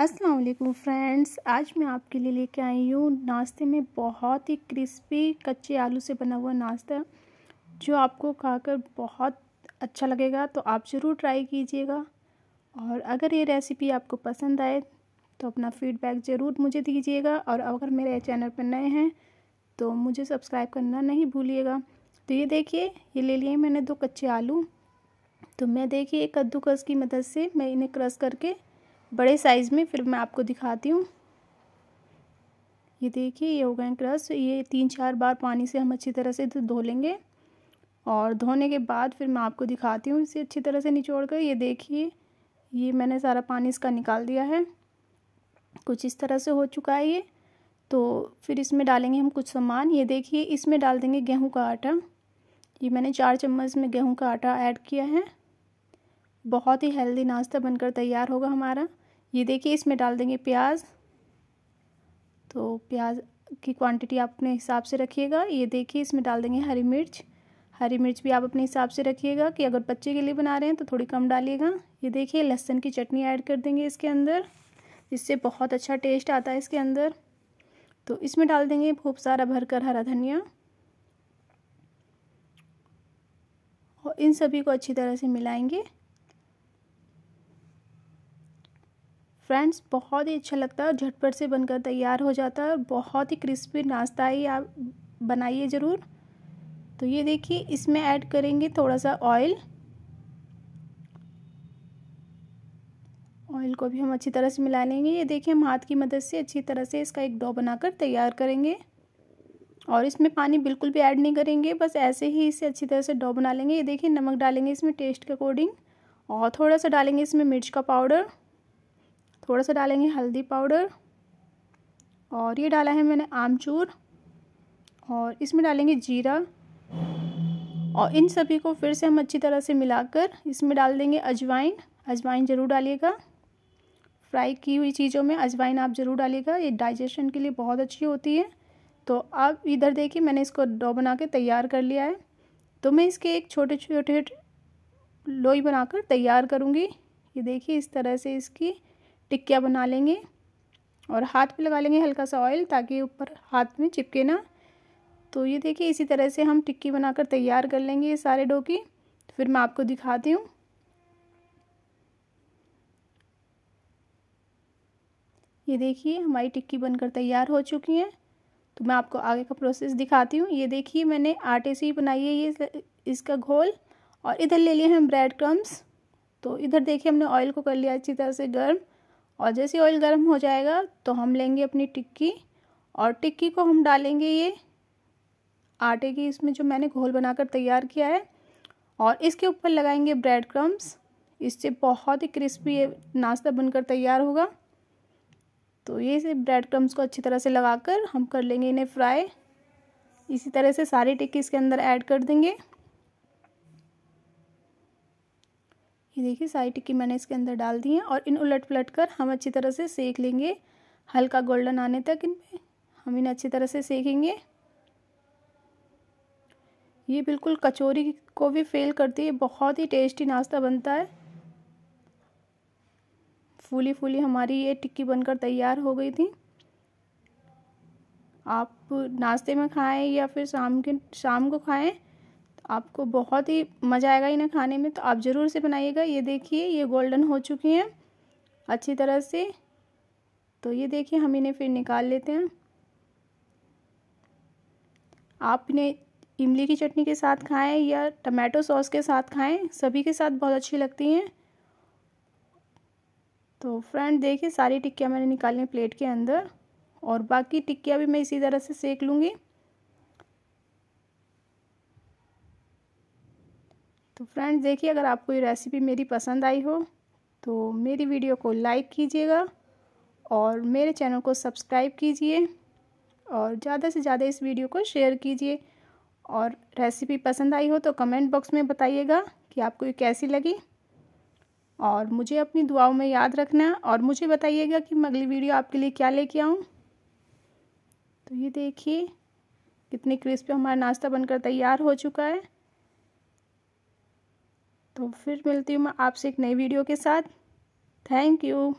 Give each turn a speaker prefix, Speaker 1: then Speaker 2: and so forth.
Speaker 1: अस्सलाम वालेकुम फ्रेंड्स आज मैं आपके लिए लेके आई हूँ नाश्ते में बहुत ही क्रिस्पी कच्चे आलू से बना हुआ नाश्ता जो आपको खाकर बहुत अच्छा लगेगा तो आप ज़रूर ट्राई कीजिएगा और अगर ये रेसिपी आपको पसंद आए तो अपना फीडबैक ज़रूर मुझे दीजिएगा और अगर मेरे चैनल पर नए हैं तो मुझे सब्सक्राइब करना नहीं भूलिएगा तो ये देखिए ये ले लिए मैंने दो कच्चे आलू तो मैं देखिए कद्दूकस की मदद से मैं इन्हें क्रश करके बड़े साइज़ में फिर मैं आपको दिखाती हूँ ये देखिए ये हो गए क्रस ये तीन चार बार पानी से हम अच्छी तरह से धो लेंगे और धोने के बाद फिर मैं आपको दिखाती हूँ इसे अच्छी तरह से निचोड़ कर ये देखिए ये मैंने सारा पानी इसका निकाल दिया है कुछ इस तरह से हो चुका है ये तो फिर इसमें डालेंगे हम कुछ सामान ये देखिए इसमें डाल देंगे गेहूं का आटा ये मैंने चार चम्मच में गेहूं का आटा ऐड किया है बहुत ही हेल्दी नाश्ता बनकर तैयार होगा हमारा ये देखिए इसमें डाल देंगे प्याज तो प्याज की क्वांटिटी आप अपने हिसाब से रखिएगा ये देखिए इसमें डाल देंगे हरी मिर्च हरी मिर्च भी आप अपने हिसाब से रखिएगा कि अगर बच्चे के लिए बना रहे हैं तो थोड़ी कम डालिएगा ये देखिए लहसुन की चटनी ऐड कर देंगे इसके अंदर इससे बहुत अच्छा टेस्ट आता है इसके अंदर तो इसमें डाल देंगे खूब सारा भरकर हरा धनिया और इन सभी को अच्छी तरह से मिलाएंगे फ्रेंड्स बहुत ही अच्छा लगता है झटपट से बनकर तैयार हो जाता है और बहुत ही क्रिस्पी नाश्ता है आप बनाइए ज़रूर तो ये देखिए इसमें ऐड करेंगे थोड़ा सा ऑयल ऑयल को भी हम अच्छी तरह से मिला लेंगे ये देखिए हम हाथ की मदद से अच्छी तरह से इसका एक डो बनाकर तैयार करेंगे और इसमें पानी बिल्कुल भी ऐड नहीं करेंगे बस ऐसे ही इसे अच्छी तरह से डो बना लेंगे ये देखिए नमक डालेंगे इसमें टेस्ट के अकॉर्डिंग और थोड़ा सा डालेंगे इसमें मिर्च का पाउडर थोड़ा सा डालेंगे हल्दी पाउडर और ये डाला है मैंने आमचूर और इसमें डालेंगे जीरा और इन सभी को फिर से हम अच्छी तरह से मिलाकर इसमें डाल देंगे अजवाइन अजवाइन ज़रूर डालिएगा फ्राई की हुई चीज़ों में अजवाइन आप ज़रूर डालिएगा ये डाइजेशन के लिए बहुत अच्छी होती है तो अब इधर देखिए मैंने इसको डो बना के तैयार कर लिया है तो मैं इसके एक छोटे छोटे लोई बनाकर तैयार करूँगी ये देखिए इस तरह से इसकी टिक्किया बना लेंगे और हाथ पे लगा लेंगे हल्का सा ऑयल ताकि ऊपर हाथ में चिपके ना तो ये देखिए इसी तरह से हम टिक्की बनाकर तैयार कर लेंगे ये सारे डो की तो फिर मैं आपको दिखाती हूँ ये देखिए हमारी टिक्की बनकर तैयार हो चुकी है तो मैं आपको आगे का प्रोसेस दिखाती हूँ ये देखिए मैंने आटे से ही बनाई है ये इसका घोल और इधर ले लिए हैं ब्रेड क्रम्स तो इधर देखिए हमने ऑयल को कर लिया अच्छी तरह से गर्म और जैसे ऑयल गर्म हो जाएगा तो हम लेंगे अपनी टिक्की और टिक्की को हम डालेंगे ये आटे की इसमें जो मैंने घोल बनाकर तैयार किया है और इसके ऊपर लगाएंगे ब्रेड क्रम्स इससे बहुत ही क्रिस्पी ये नाश्ता बनकर तैयार होगा तो ये से ब्रेड क्रम्स को अच्छी तरह से लगाकर हम कर लेंगे इन्हें फ्राई इसी तरह से सारी टिक्की इसके अंदर ऐड कर देंगे ये देखिए सारी टिक्की मैंने इसके अंदर डाल दी है और इन उलट पलट कर हम अच्छी तरह से सेक लेंगे हल्का गोल्डन आने तक इन पर हम इन्हें अच्छी तरह से सेकेंगे ये बिल्कुल कचौरी को भी फेल करती है बहुत ही टेस्टी नाश्ता बनता है फूली फूली हमारी ये टिक्की बनकर तैयार हो गई थी आप नाश्ते में खाएं या फिर शाम के शाम को खाएं आपको बहुत ही मज़ा आएगा इन्हें खाने में तो आप ज़रूर से बनाइएगा ये देखिए ये गोल्डन हो चुके हैं अच्छी तरह से तो ये देखिए हम इन्हें फिर निकाल लेते हैं आप इन्हें इमली की चटनी के साथ खाएं या टमाटो सॉस के साथ खाएं सभी के साथ बहुत अच्छी लगती हैं तो फ्रेंड देखिए सारी टिक्कियाँ मैंने निकाली प्लेट के अंदर और बाकी टिक्कियाँ भी मैं इसी तरह से सेक लूँगी तो फ्रेंड्स देखिए अगर आपको ये रेसिपी मेरी पसंद आई हो तो मेरी वीडियो को लाइक कीजिएगा और मेरे चैनल को सब्सक्राइब कीजिए और ज़्यादा से ज़्यादा इस वीडियो को शेयर कीजिए और रेसिपी पसंद आई हो तो कमेंट बॉक्स में बताइएगा कि आपको ये कैसी लगी और मुझे अपनी दुआओं में याद रखना और मुझे बताइएगा कि मैं अगली वीडियो आपके लिए क्या लेके आऊँ तो ये देखिए कितनी क्रिस्पी हमारा नाश्ता बनकर तैयार हो चुका है तो फिर मिलती हूँ मैं आपसे एक नई वीडियो के साथ थैंक यू